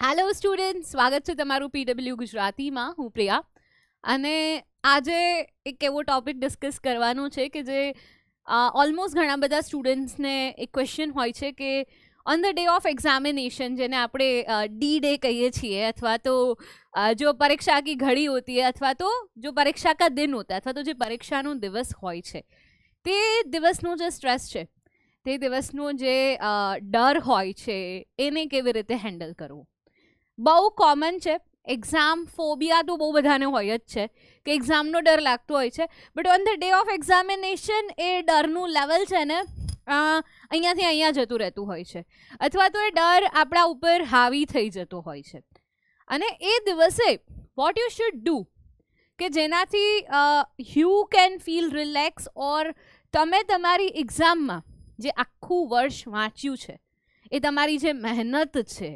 hello student સ્વાગત છે તમારું પીડબલ્યુ ગુજરાતીમાં હું પ્રિયા અને આજે એક એવો ટોપિક ડિસ્કસ કરવાનો છે કે જે ઓલમોસ્ટ ઘણા બધા સ્ટુડન્ટ્સને એક ક્વેશ્ચન હોય છે કે on the day of examination જેને આપણે ડી ડે કહીએ છીએ અથવા તો જો પરીક્ષા કી ઘડી હોતી અથવા તો જો પરીક્ષા કા દિન હોતા અથવા તો જે પરીક્ષાનો દિવસ હોય છે તે દિવસનો જે સ્ટ્રેસ છે તે દિવસનો જે ડર હોય છે એને કેવી રીતે હેન્ડલ કરવું બહુ કોમન છે એક્ઝામ ફોબિયા તો બહુ બધાને હોય જ છે કે એક્ઝામનો ડર લાગતો હોય છે but on the day of examination એ ડરનું લેવલ છે ને અહીંયાથી અહીંયા જતું રહેતું હોય છે અથવા તો એ ડર આપણા ઉપર હાવી થઈ જતો હોય છે અને એ દિવસે વોટ યુ શુડ ડૂ કે જેનાથી you can feel relax or તમે તમારી એક્ઝામમાં જે આખું વર્ષ વાંચ્યું છે એ તમારી જે મહેનત છે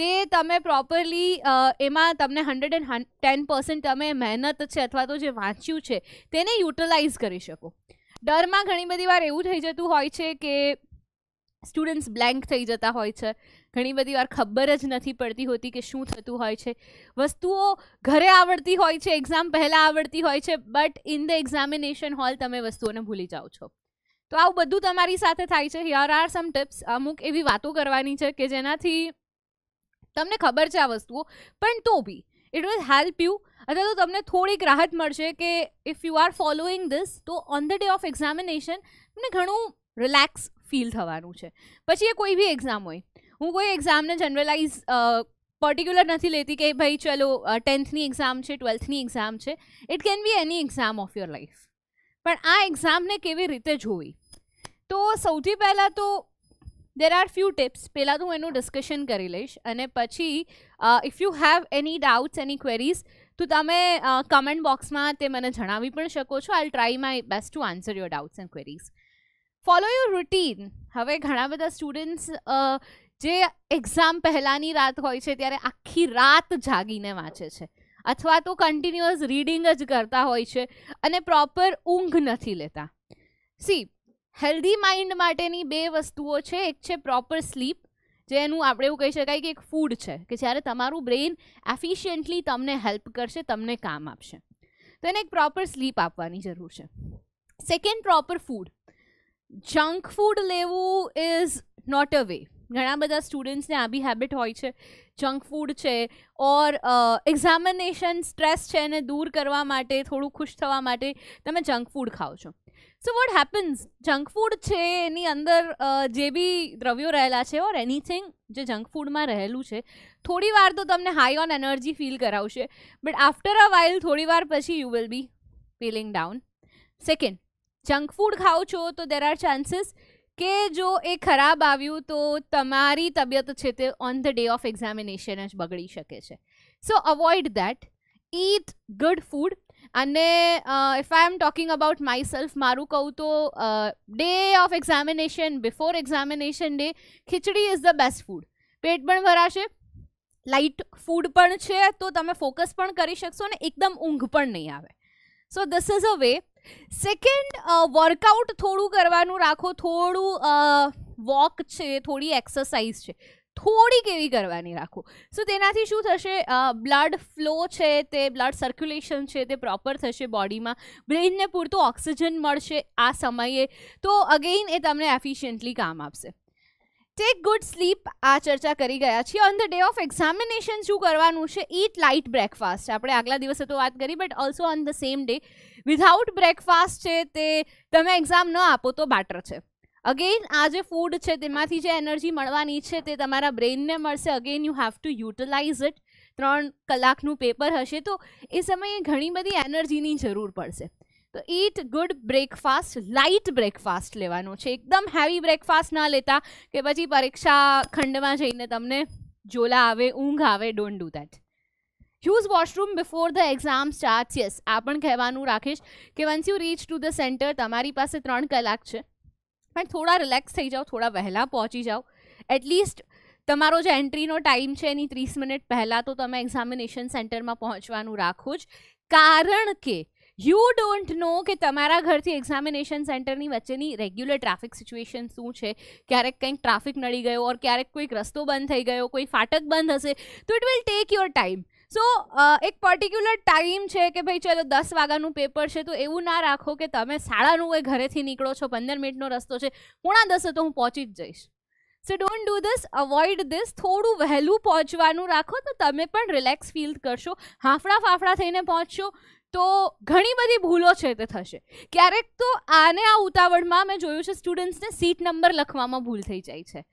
તે તમે પ્રોપરલી એમાં તમને હન્ડ્રેડ એન્ડ ટેન પર્સન્ટ તમે મહેનત છે અથવા તો જે વાંચ્યું છે તેને યુટિલાઇઝ કરી શકો ડરમાં ઘણી બધી વાર એવું થઈ જતું હોય છે કે સ્ટુડન્ટ્સ બ્લેન્ક થઈ જતા હોય છે ઘણી બધી વાર ખબર જ નથી પડતી હોતી કે શું થતું હોય છે વસ્તુઓ ઘરે આવડતી હોય છે એક્ઝામ પહેલાં આવડતી હોય છે but in the examination hall તમે વસ્તુઓને ભૂલી જાઓ છો તો આવું બધું તમારી સાથે થાય છે હિયર આર સમ ટિપ્સ અમુક એવી વાતો કરવાની છે કે જેનાથી તમને ખબર છે આ વસ્તુઓ પણ તો be it will help you અથવા તો તમને થોડીક રાહત મળશે કે if you are following this તો on the day of examination તમને ઘણું રિલેક્સ ફીલ થવાનું છે પછી એ કોઈ બી એક્ઝામ હોય હું કોઈ એક્ઝામને જનરલાઇઝ પર્ટિક્યુલર નથી લેતી કે ભાઈ ચલો ટેન્થની એક્ઝામ છે ટ્વેલ્થની એક્ઝામ છે it can be any exam of your life પણ આ એક્ઝામને કેવી રીતે જોવી તો સૌથી પહેલાં તો દેર આર ફ્યુ ટિપ્સ પહેલાં તો હું એનું ડિસ્કશન કરી લઈશ અને પછી if you have any doubts any queries તો તમે કમેન્ટ બોક્સમાં તે મને જણાવી પણ શકો છો I try my best to answer your doubts and queries follow your routine હવે ઘણા બધા સ્ટુડન્ટ્સ જે એક્ઝામ પહેલાંની રાત હોય છે ત્યારે આખી રાત જાગીને વાંચે છે અથવા તો કન્ટિન્યુઅસ રીડિંગ જ કરતા હોય છે અને પ્રોપર ઊંઘ નથી લેતા સી હેલ્ધી માઇન્ડ માટેની બે વસ્તુઓ છે એક છે પ્રોપર સ્લીપ જેનું આપણે એવું કહી શકાય કે એક ફૂડ છે કે જ્યારે તમારું બ્રેઇન એફિશિયન્ટલી તમને હેલ્પ કરશે તમને કામ આપશે તો એને એક પ્રોપર સ્લીપ આપવાની જરૂર છે second proper food junk food લેવું ઇઝ નોટ અ વે ઘણા બધા સ્ટુડન્ટ્સને આ બી હેબિટ હોય છે જંક ફૂડ છે ઓર એક્ઝામિનેશન સ્ટ્રેસ છે એને દૂર કરવા માટે થોડું ખુશ થવા માટે તમે જંક ફૂડ ખાઓ છો so what happens junk food છે એની અંદર જે બી દ્રવ્યો રહેલા છે ઓર એનીથિંગ જે જંક ફૂડમાં રહેલું છે થોડી વાર તો તમને હાઈ ઓન એનર્જી ફીલ કરાવશે બટ આફ્ટર અ વાઇલ થોડી વાર પછી you will be feeling down second junk food ખાઓ છો તો દેર આર ચાન્સીસ કે જો એ ખરાબ આવ્યું તો તમારી તબિયત છે તે on the day of examination જ બગડી શકે છે so avoid that eat good food અને if I am talking about my self મારું કહું તો day of examination before examination day khichdi is the best food પેટ પણ ભરાશે લાઇટ ફૂડ પણ છે તો તમે ફોકસ પણ કરી શકશો અને એકદમ ઊંઘ પણ નહીં આવે so this is a way second workout થોડું કરવાનું રાખો થોડું વોક છે થોડી એક્સરસાઇઝ છે થોડીક એવી કરવાની રાખું સો તેનાથી શું થશે બ્લડ ફ્લો છે તે બ્લડ સર્ક્યુલેશન છે તે પ્રોપર થશે બોડીમાં બ્રેઇનને પૂરતું ઓક્સિજન મળશે આ સમયે તો અગેઇન એ તમને એફિશિયન્ટલી કામ આપશે ટેક ગુડ સ્લીપ આ ચર્ચા કરી ગયા છીએ on the day of examination શું કરવાનું છે ઇટ લાઇટ બ્રેકફાસ્ટ આપણે આગલા દિવસે તો વાત કરી but also on the same day without breakfast છે તે તમે એક્ઝામ ન આપો તો બેટર છે અગેન આ જે ફૂડ છે તેમાંથી જે એનર્જી મળવાની છે તે તમારા બ્રેઇનને મળશે again you have to utilise it ત્રણ કલાકનું પેપર હશે તો એ સમયે ઘણી બધી એનર્જીની જરૂર પડશે તો eat good breakfast light breakfast લેવાનો છે એકદમ હેવી બ્રેકફાસ્ટ ના લેતા કે પછી પરીક્ષા ખંડમાં જઈને તમને જોલા આવે ઊંઘ આવે don't do that use washroom before the exam start yes આ પણ કહેવાનું રાખીશ કે once you reach to the centre તમારી પાસે ત્રણ કલાક છે પણ થોડા રિલેક્સ થઈ જાઓ થોડા વહેલા પહોંચી જાઓ એટલીસ્ટ તમારો જે એન્ટ્રીનો ટાઈમ છે એની ત્રીસ મિનિટ પહેલાં તો તમે એક્ઝામિનેશન સેન્ટરમાં પહોંચવાનું રાખો જ કારણ કે યુ ડોન્ટ નો કે તમારા ઘરથી એક્ઝામિનેશન સેન્ટરની વચ્ચેની રેગ્યુલર ટ્રાફિક સિચ્યુએશન શું છે ક્યારેક કંઈક ટ્રાફિક નડી ગયો ઓર ક્યારેક કોઈક રસ્તો બંધ થઈ ગયો કોઈ ફાટક બંધ હશે તો it will take your time so એક પર્ટિક્યુલર ટાઈમ છે કે ભાઈ ચલો દસ વાગ્યાનું પેપર છે તો એવું ના રાખો કે તમે શાળાનું નવે ઘરેથી નીકળો છો પંદર મિનિટનો રસ્તો છે પોણા દસે તો હું પહોંચી જ જઈશ so don't do this avoid this થોડું વહેલું પહોંચવાનું રાખો તો તમે પણ રિલેક્સ ફીલ કરશો હાંફડા ફાફડા થઈને પહોંચશો તો ઘણી બધી ભૂલો છે તે થશે ક્યારેક તો આને આ ઉતાવળમાં મેં જોયું છે સ્ટુડન્ટ્સને સીટ નંબર લખવામાં ભૂલ થઈ જાય છે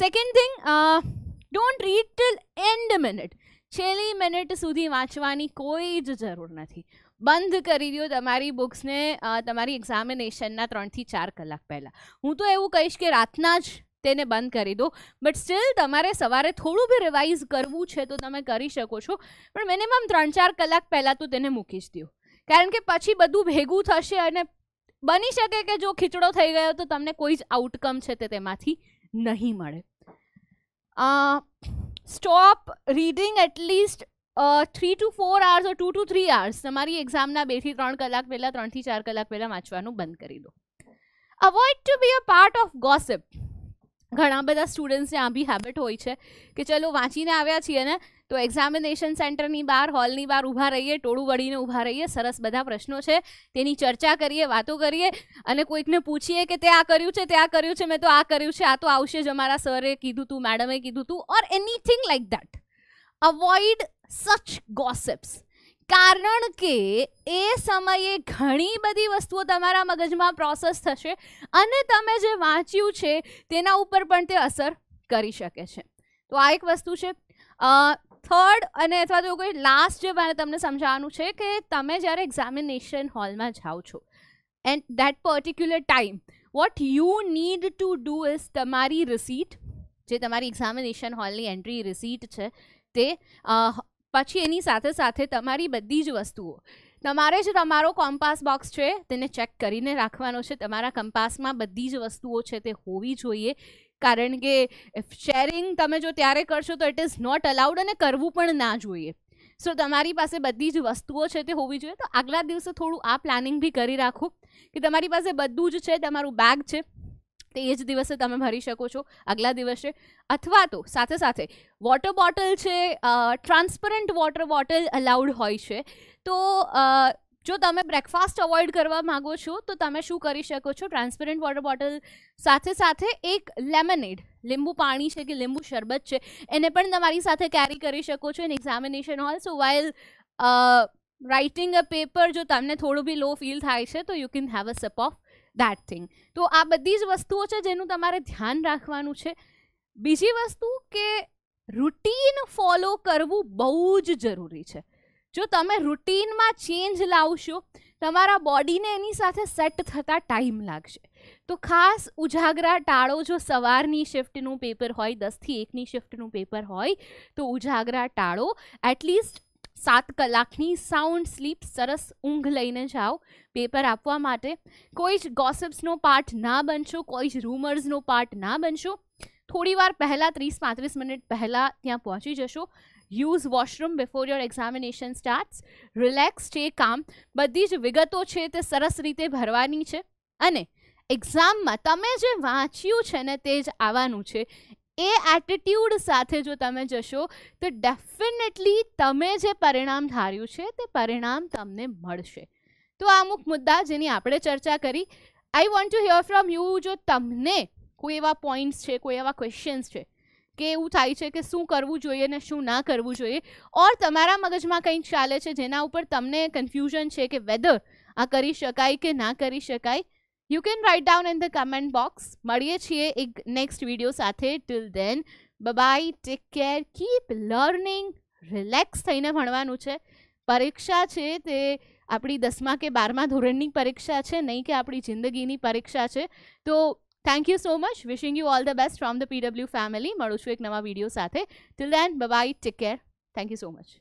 second thing don't read till end minute છેલ્લી મિનિટ સુધી વાંચવાની કોઈ જ જરૂર નથી બંધ કરી દો તમારી બુક્સને તમારી એક્ઝામિનેશનના ત્રણથી ચાર કલાક પહેલાં હું તો એવું કહીશ કે રાતના જ તેને બંધ કરી દો બટ સ્ટીલ તમારે સવારે થોડું બી રિવાઇઝ કરવું છે તો તમે કરી શકો છો પણ મિનિમમ ત્રણ ચાર કલાક પહેલાં તો તેને મૂકી જ દો કારણ કે પછી બધું ભેગું થશે અને બની શકે કે જો ખીચડો થઈ ગયો તો તમને કોઈ જ આઉટકમ છે તે તેમાંથી નહીં મળે stop reading at least three to four hours or two to three hours તમારી એક્ઝામના બેથી ત્રણ કલાક પહેલાં ત્રણથી ચાર કલાક પહેલાં વાંચવાનું બંધ કરી દો avoid to be a part of gossip ઘણા બધા સ્ટુડન્ટ્સને આ બી હેબિટ હોય છે કે ચલો વાંચીને આવ્યા છીએ ને તો એક્ઝામિનેશન સેન્ટરની બહાર હોલની બહાર ઊભા રહીએ ટોળું વળીને ઊભા રહીએ સરસ બધા પ્રશ્નો છે તેની ચર્ચા કરીએ વાતો કરીએ અને કોઈકને પૂછીએ કે તે આ કર્યું છે તે આ કર્યું છે મેં તો આ કર્યું છે આ તો આવશે જ અમારા સરે કીધું તું મેડમે કીધું તું or anything like that avoid such gossips કારણ કે એ સમયે ઘણી બધી વસ્તુઓ તમારા મગજમાં પ્રોસેસ થશે અને તમે જે વાંચ્યું છે તેના ઉપર પણ તે અસર કરી શકે છે તો આ એક વસ્તુ છે થર્ડ અને અથવા તો કોઈ લાસ્ટ જે મારે તમને સમજાવવાનું છે કે તમે જ્યારે એક્ઝામિનેશન હોલમાં જાઓ છો and that particular time what you need to do is તમારી રિસીટ જે તમારી એક્ઝામિનેશન હોલની એન્ટ્રી રિસીટ છે તે પછી એની સાથે સાથે તમારી બધી જ વસ્તુઓ તમારે જ તમારો કોમ્પાસ બોક્સ છે તેને ચેક કરીને રાખવાનો છે તમારા કંપાસમાં બધી જ વસ્તુઓ છે તે હોવી જોઈએ કારણ કે શેરિંગ તમે જો ત્યારે કરશો તો ઇટ ઇઝ નોટ અલાઉડ અને કરવું પણ ના જોઈએ સો તમારી પાસે બધી જ વસ્તુઓ છે તે હોવી જોઈએ તો આગલા દિવસે થોડું આ પ્લાનિંગ બી કરી રાખો કે તમારી પાસે બધું જ છે તમારું બેગ છે તે એ જ દિવસે તમે ભરી શકો છો આગલા દિવસે અથવા તો સાથે સાથે વોટર બોટલ છે ટ્રાન્સપરન્ટ વોટર બોટલ અલાઉડ હોય છે તો જો તમે બ્રેકફાસ્ટ અવોઇડ કરવા માગો છો તો તમે શું કરી શકો છો ટ્રાન્સપેરન્ટ વોટર બોટલ સાથે સાથે એક લેમનેડ લીંબુ પાણી છે કે લીંબુ શરબત છે એને પણ તમારી સાથે કેરી કરી શકો છો in examination hall so while writing a paper જો તમને થોડું બી લો ફીલ થાય છે તો you can have a sip of that thing તો આ બધી જ વસ્તુઓ છે જેનું તમારે ધ્યાન રાખવાનું છે બીજી વસ્તુ કે રૂટીન ફોલો કરવું બહુ જ જરૂરી છે જો તમે રૂટીનમાં ચેન્જ લાવશો તમારા બોડીને એની સાથે સેટ થતા ટાઈમ લાગશે તો ખાસ ઉજાગરા ટાળો જો સવારની શિફ્ટનું પેપર હોય દસથી એકની શિફ્ટનું પેપર હોય તો ઉજાગરા ટાળો એટલીસ્ટ સાત કલાકની સાઉન્ડ સ્લીપ સરસ ઊંઘ લઈને જાઓ પેપર આપવા માટે કોઈ જ ગોસિપ્સનો પાર્ટ ના બનશો કોઈ જ રૂમર્સનો પાર્ટ ના બનશો થોડી વાર પહેલાં ત્રીસ પાંત્રીસ મિનિટ પહેલાં ત્યાં પહોંચી જશો use washroom before your examination starts relax stay calm બધી જ વિગતો છે તે સરસ રીતે ભરવાની છે અને એક્ઝામમાં તમે જે વાંચ્યું છે ને તે જ આવવાનું છે એ એટીટ્યૂડ સાથે જો તમે જશો તો ડેફિનેટલી તમે જે પરિણામ ધાર્યું છે તે પરિણામ તમને મળશે તો આ અમુક મુદ્દા જેની આપણે ચર્ચા કરી I want to hear from you જો તમને કોઈ એવા પોઈન્ટ્સ છે કોઈ એવા ક્વેશ્ચન્સ છે કે એવું થાય છે કે શું કરવું જોઈએ ને શું ના કરવું જોઈએ ઓર તમારા મગજમાં કંઈક ચાલે છે જેના ઉપર તમને કન્ફ્યુઝન છે કે વેધર આ કરી શકાય કે ના કરી શકાય you can write down in the comment box મળીએ છીએ એક નેક્સ્ટ વિડીયો સાથે till then bye take care keep learning relax થઈને ભણવાનું છે પરીક્ષા છે તે આપણી દસમા કે બારમા ધોરણની પરીક્ષા છે નહીં કે આપણી જિંદગીની પરીક્ષા છે તો thank you so much wishing you all the best from the PW family મળું છું એક નવા વિડીયો સાથે till then bye take care thank you so much